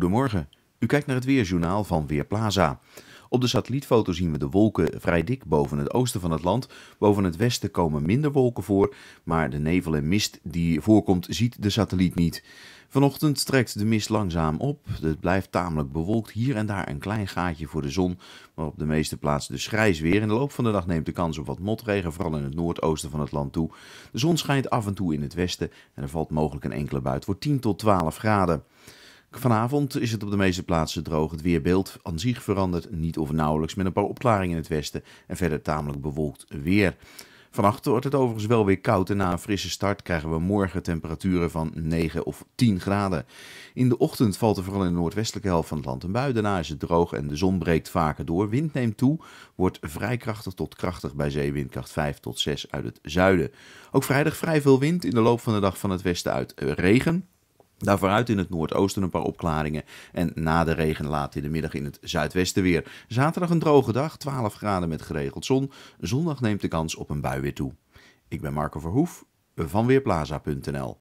Goedemorgen. U kijkt naar het Weerjournaal van Weerplaza. Op de satellietfoto zien we de wolken vrij dik boven het oosten van het land. Boven het westen komen minder wolken voor, maar de nevel en mist die voorkomt ziet de satelliet niet. Vanochtend trekt de mist langzaam op. Het blijft tamelijk bewolkt, hier en daar een klein gaatje voor de zon, maar op de meeste plaatsen dus grijs weer. In de loop van de dag neemt de kans op wat motregen, vooral in het noordoosten van het land toe. De zon schijnt af en toe in het westen en er valt mogelijk een enkele buit voor 10 tot 12 graden. Vanavond is het op de meeste plaatsen droog. Het weerbeeld aan zich verandert niet of nauwelijks met een paar opklaringen in het westen en verder tamelijk bewolkt weer. Vannacht wordt het overigens wel weer koud en na een frisse start krijgen we morgen temperaturen van 9 of 10 graden. In de ochtend valt er vooral in de noordwestelijke helft van het land een bui. Daarna is het droog en de zon breekt vaker door. Wind neemt toe, wordt vrij krachtig tot krachtig bij zeewindkracht 5 tot 6 uit het zuiden. Ook vrijdag vrij veel wind, in de loop van de dag van het westen uit regen. Daar vooruit in het noordoosten een paar opklaringen. En na de regen laat in de middag in het zuidwesten weer. Zaterdag een droge dag, 12 graden met geregeld zon. Zondag neemt de kans op een bui weer toe. Ik ben Marco Verhoef van Weerplaza.nl.